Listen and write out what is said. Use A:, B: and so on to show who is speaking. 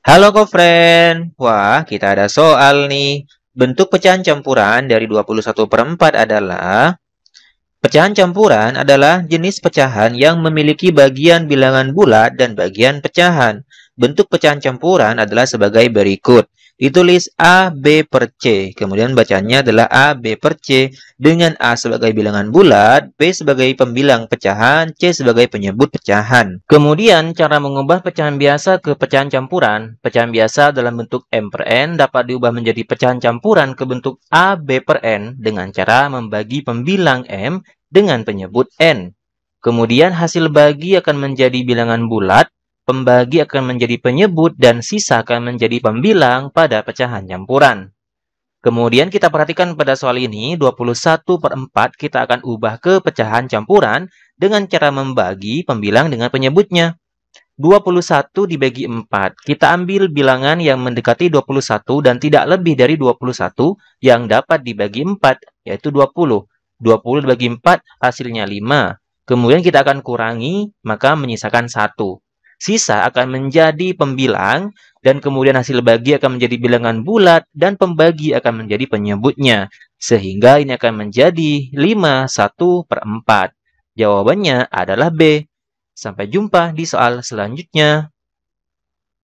A: Halo co-friend, wah kita ada soal nih. Bentuk pecahan campuran dari 21 per 4 adalah Pecahan campuran adalah jenis pecahan yang memiliki bagian bilangan bulat dan bagian pecahan. Bentuk pecahan campuran adalah sebagai berikut ditulis A, B per C. Kemudian bacanya adalah A, B per C dengan A sebagai bilangan bulat, B sebagai pembilang pecahan, C sebagai penyebut pecahan. Kemudian cara mengubah pecahan biasa ke pecahan campuran. Pecahan biasa dalam bentuk M per N dapat diubah menjadi pecahan campuran ke bentuk A, B per N dengan cara membagi pembilang M dengan penyebut N. Kemudian hasil bagi akan menjadi bilangan bulat pembagi akan menjadi penyebut dan sisa akan menjadi pembilang pada pecahan campuran. Kemudian kita perhatikan pada soal ini, 21 per 4 kita akan ubah ke pecahan campuran dengan cara membagi pembilang dengan penyebutnya. 21 dibagi 4, kita ambil bilangan yang mendekati 21 dan tidak lebih dari 21 yang dapat dibagi 4, yaitu 20. 20 dibagi 4 hasilnya 5. Kemudian kita akan kurangi, maka menyisakan 1 sisa akan menjadi pembilang dan kemudian hasil bagi akan menjadi bilangan bulat dan pembagi akan menjadi penyebutnya. Sehingga ini akan menjadi 5 1 per 4. Jawabannya adalah B. Sampai jumpa di soal selanjutnya.